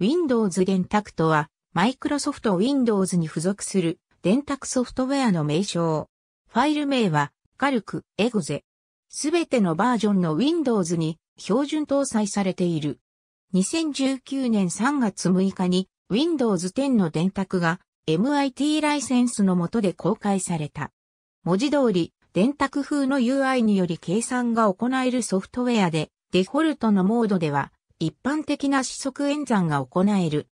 Windows 電卓とは、マイクロソフト Windows に付属する電卓ソフトウェアの名称。ファイル名は、カルク、エゴゼ。すべてのバージョンの Windows に標準搭載されている。2019年3月6日に Windows 10の電卓が MIT ライセンスの下で公開された。文字通り、電卓風の UI により計算が行えるソフトウェアで、デフォルトのモードでは一般的な四則演算が行える。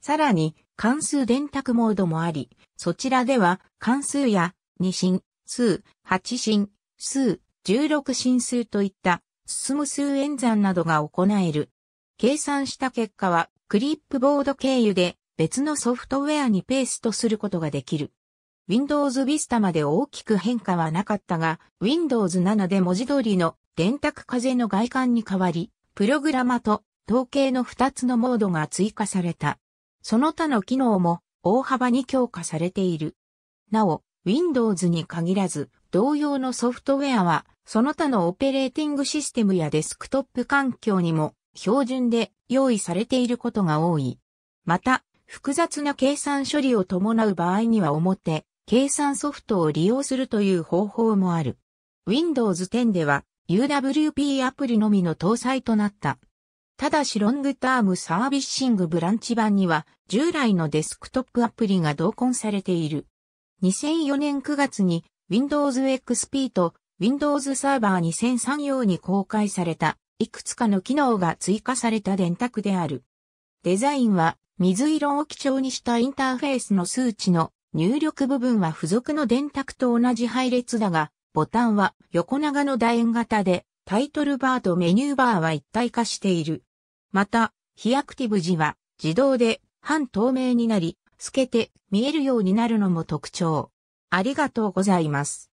さらに、関数電卓モードもあり、そちらでは関数や2進、数、8進、数、16進数といった進む数演算などが行える。計算した結果はクリップボード経由で別のソフトウェアにペーストすることができる。Windows Vista まで大きく変化はなかったが、Windows 7で文字通りの電卓風の外観に変わり、プログラマと統計の2つのモードが追加された。その他の機能も大幅に強化されている。なお、Windows に限らず、同様のソフトウェアは、その他のオペレーティングシステムやデスクトップ環境にも標準で用意されていることが多い。また、複雑な計算処理を伴う場合には表、計算ソフトを利用するという方法もある。Windows 10では UWP アプリのみの搭載となった。ただしロングタームサービッシングブランチ版には従来のデスクトップアプリが同梱されている。2004年9月に Windows XP と Windows サーバー2003用に公開されたいくつかの機能が追加された電卓である。デザインは水色を基調にしたインターフェースの数値の入力部分は付属の電卓と同じ配列だが、ボタンは横長の楕円型でタイトルバーとメニューバーは一体化している。また、非アクティブ時は自動で半透明になり、透けて見えるようになるのも特徴。ありがとうございます。